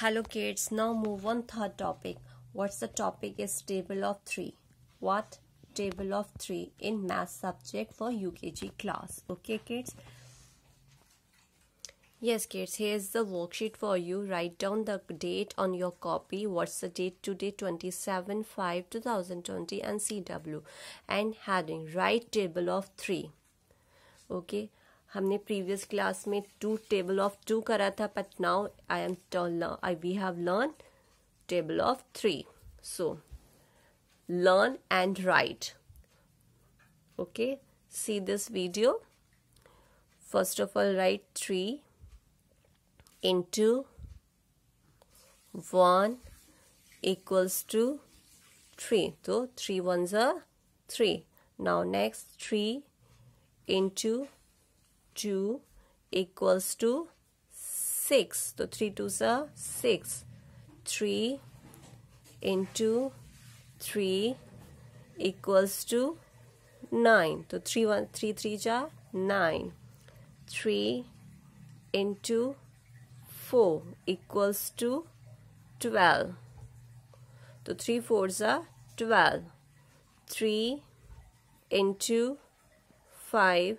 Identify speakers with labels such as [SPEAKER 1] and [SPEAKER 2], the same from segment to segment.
[SPEAKER 1] Hello kids, now move on third topic. What's the topic is table of 3. What? Table of 3 in math subject for UKG class. Okay kids? Yes kids, here's the worksheet for you. Write down the date on your copy. What's the date today? 27 5 2020 and CW. And having write table of 3. Okay. हमने previous class में two table of two करा था but now I am tell I we have learn table of three so learn and write okay see this video first of all write three into one equals to three तो three one three now next three into 2 equals to 6. So 3 twos are 6. 3 into 3 equals to 9. So 3 1 3 3 are 9. 3 into 4 equals to 12. So 3 fours are 12. 3 into 5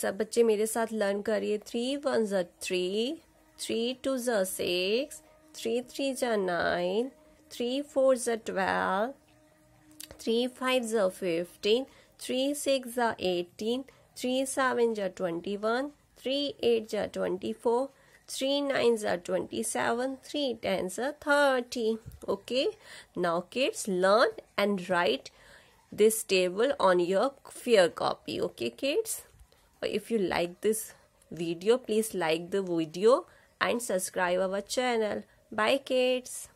[SPEAKER 1] सब बच्चे मेरे साथ learn करिए three one ज़ा three three two ज़ा six three three ज़ा nine three four ज़ा twelve three five ज़ा फिफ्टीन थ्री सिक्स ज़ा एटीन थ्री सेवन ज़ा ट्वेंटी वन थ्री एट ज़ा twenty four three nines are 27 three tens are 30 okay now kids learn and write this table on your fair copy okay kids if you like this video please like the video and subscribe our channel bye kids